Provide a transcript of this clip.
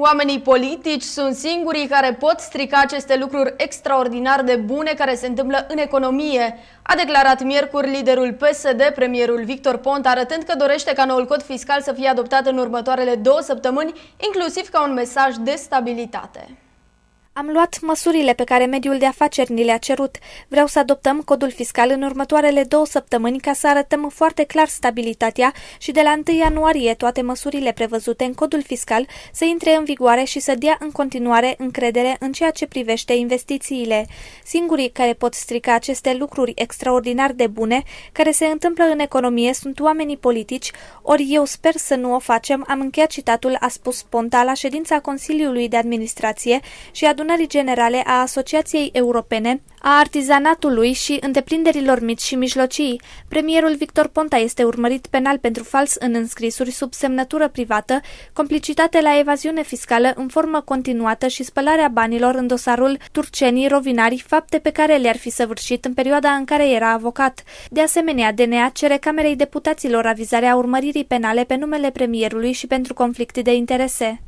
Oamenii politici sunt singurii care pot strica aceste lucruri extraordinar de bune care se întâmplă în economie, a declarat miercuri liderul PSD, premierul Victor Ponta, arătând că dorește ca noul cod fiscal să fie adoptat în următoarele două săptămâni, inclusiv ca un mesaj de stabilitate. Am luat măsurile pe care mediul de afaceri ni le-a cerut. Vreau să adoptăm codul fiscal în următoarele două săptămâni ca să arătăm foarte clar stabilitatea și de la 1 ianuarie toate măsurile prevăzute în codul fiscal să intre în vigoare și să dea în continuare încredere în ceea ce privește investițiile. Singurii care pot strica aceste lucruri extraordinar de bune care se întâmplă în economie sunt oamenii politici, ori eu sper să nu o facem, am încheiat citatul, a spus Ponta la ședința Consiliului de Administrație și adun. Adunării generale a Asociației Europene a artizanatului și întreprinderilor mici și mijlocii. Premierul Victor Ponta este urmărit penal pentru fals în înscrisuri sub semnătură privată, complicitate la evaziune fiscală în formă continuată și spălarea banilor în dosarul turcenii rovinari, fapte pe care le-ar fi săvârșit în perioada în care era avocat. De asemenea, DNA cere Camerei Deputaților avizarea urmăririi penale pe numele premierului și pentru conflicte de interese.